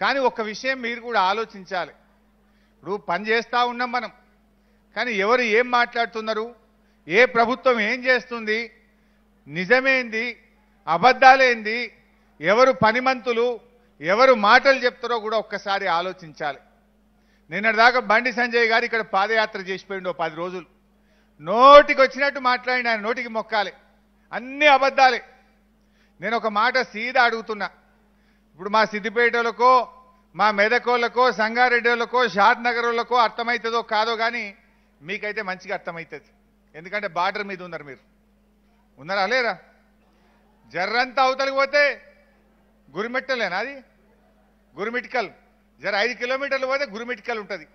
కానీ ఒక విషయం మీరు కూడా ఆలోచించాలి ఇప్పుడు పని చేస్తూ ఉన్నాం మనం కానీ ఎవరు ఏం మాట్లాడుతున్నారు ఏ ప్రభుత్వం ఏం చేస్తుంది నిజమేంది అబద్ధాలేంది ఎవరు పనిమంతులు ఎవరు మాటలు చెప్తారో కూడా ఒక్కసారి ఆలోచించాలి నిన్నటిదాకా బండి సంజయ్ గారు ఇక్కడ పాదయాత్ర చేసిపోయిండు పది రోజులు నోటికి వచ్చినట్టు మాట్లాడిన ఆయన నోటికి మొక్కాలి అన్ని అబద్ధాలే నేను ఒక మాట సీదా అడుగుతున్నా ఇప్పుడు మా సిద్దిపేటలకో మా మెదకోళ్ళకో సంగారెడ్డిలకో షాద్ నగర్లకో అర్థమవుతుందో కాదో కానీ మీకైతే మంచిగా అర్థమవుతుంది ఎందుకంటే బార్డర్ మీద ఉన్నారు మీరు ఉన్నారా లేరా జర్రంతా అవతలికి పోతే గురిమిట్టలేనా అది గురిమిటికల్ జర ఐదు కిలోమీటర్లు పోతే గురిమిటికల్ ఉంటుంది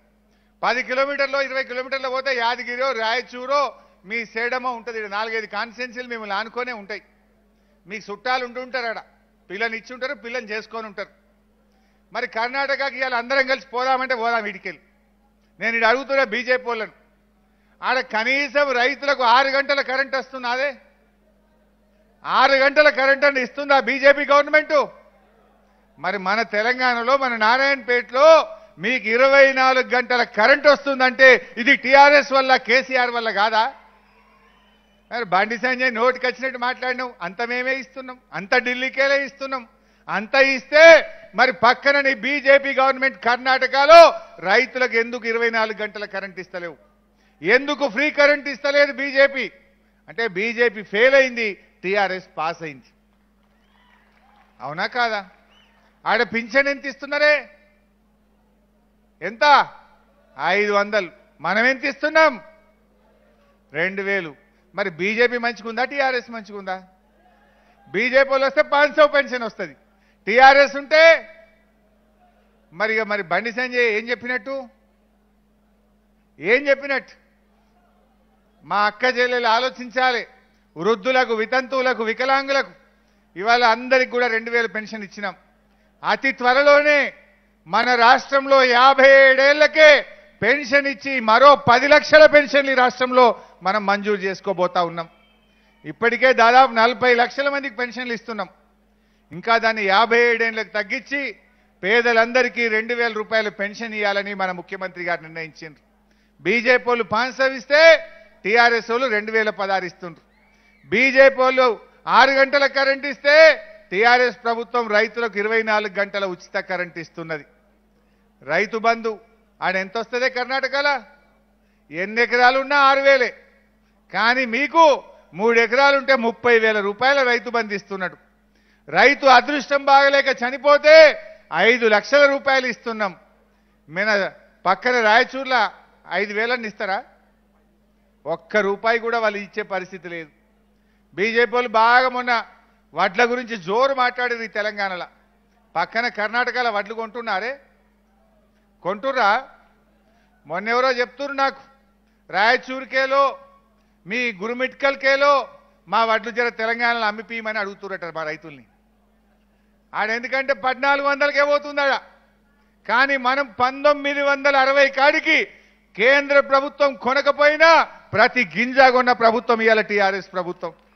పది కిలోమీటర్లో ఇరవై కిలోమీటర్లు పోతే యాదగిరో రాయచూరో మీ సేడమో ఉంటుంది నాలుగైదు కాన్స్టెన్సీలు మిమ్మల్ని ఆనుకొనే ఉంటాయి మీకు చుట్టాలు ఉంటుంటారు అక్కడ పిల్లని ఇచ్చి ఉంటారు పిల్లని చేసుకొని ఉంటారు మరి కర్ణాటకకి ఇవాళ అందరం కలిసి పోదామంటే పోదాం ఇటుకెళ్ళి నేను ఇటు అడుగుతున్నా బీజేపీ వాళ్ళను ఆడ కనీసం రైతులకు ఆరు గంటల కరెంట్ అదే ఆరు గంటల కరెంట్ అని ఇస్తుందా బీజేపీ గవర్నమెంటు మరి మన తెలంగాణలో మన నారాయణపేటలో మీకు ఇరవై గంటల కరెంట్ వస్తుందంటే ఇది టీఆర్ఎస్ వల్ల కేసీఆర్ వల్ల కాదా మరి బండి సంజయ్ నోటికి వచ్చినట్టు మాట్లాడినాం అంత మేమే ఇస్తున్నాం అంత ఢిల్లీకేలే ఇస్తున్నాం అంత ఇస్తే మరి పక్కన నీ బీజేపీ గవర్నమెంట్ కర్ణాటకలో రైతులకు ఎందుకు ఇరవై గంటల కరెంట్ ఇస్తలేవు ఎందుకు ఫ్రీ కరెంట్ ఇస్తలేదు బీజేపీ అంటే బీజేపీ ఫెయిల్ అయింది టీఆర్ఎస్ పాస్ అయింది అవునా కాదా ఆడ పింఛన్ ఎంత ఇస్తున్నారే ఎంత ఐదు వందలు మనం ఎంత ఇస్తున్నాం రెండు వేలు మరి బీజేపీ మంచిగుందా టీఆర్ఎస్ మంచిగుందా బీజేపీలో వస్తే పాన్సో పెన్షన్ వస్తుంది టీఆర్ఎస్ ఉంటే మరి మరి బండి సంజయ్ ఏం చెప్పినట్టు ఏం చెప్పినట్టు మా అక్క చెల్లెలు ఆలోచించాలి వృద్ధులకు వితంతువులకు వికలాంగులకు ఇవాళ అందరికి కూడా రెండు వేల పెన్షన్ ఇచ్చినాం అతి త్వరలోనే మన రాష్ట్రంలో యాభై ఏడేళ్లకే పెన్షన్ ఇచ్చి మరో పది లక్షల పెన్షన్లు ఈ రాష్ట్రంలో మనం మంజూరు చేసుకోబోతా ఉన్నాం ఇప్పటికే దాదాపు నలభై లక్షల మందికి పెన్షన్లు ఇస్తున్నాం ఇంకా దాన్ని యాభై ఏడేళ్ళకి తగ్గించి పేదలందరికీ రెండు వేల రూపాయలు పెన్షన్ ఇవ్వాలని మన ముఖ్యమంత్రి గారు నిర్ణయించారు బీజేపీ వాళ్ళు పాన్సవిస్తే టీఆర్ఎస్ వాళ్ళు రెండు వేల పదహారు ఇస్తుండ్రు బీజేపీ వాళ్ళు ఆరు గంటల కరెంట్ ఇస్తే టీఆర్ఎస్ ప్రభుత్వం రైతులకు ఇరవై గంటల ఉచిత కరెంట్ ఇస్తున్నది రైతు బంధు ఆడ ఎంత వస్తుంది కర్ణాటకలో ఎన్ని ఎకరాలున్నా ఆరు వేలే కానీ మీకు మూడు ఎకరాలుంటే ముప్పై వేల రూపాయల రైతు బంధు ఇస్తున్నాడు రైతు అదృష్టం బాగలేక చనిపోతే ఐదు లక్షల రూపాయలు ఇస్తున్నాం మిన పక్కన రాయచూర్ల ఐదు వేలని ఇస్తారా ఒక్క రూపాయి కూడా వాళ్ళు ఇచ్చే పరిస్థితి లేదు బీజేపీ వాళ్ళు బాగా మొన్న వడ్ల గురించి జోరు మాట్లాడేది తెలంగాణలో పక్కన కర్ణాటకలో వడ్లు కొంటున్నారే కొంటుర్రా మొన్నెవరో చెప్తున్నారు నాకు రాయచూరికేలో మీ గురుమిట్కల్కేలో మా వడ్లు జర తెలంగాణలో అమ్మిపీయమని అడుగుతున్నట మా రైతుల్ని ఆడ ఎందుకంటే పద్నాలుగు వందలకే పోతుందాడ కానీ మనం పంతొమ్మిది వందల అరవై కాడికి కేంద్ర ప్రభుత్వం కొనకపోయినా ప్రతి గింజ కొన్న ప్రభుత్వం ఇవాళ టీఆర్ఎస్ ప్రభుత్వం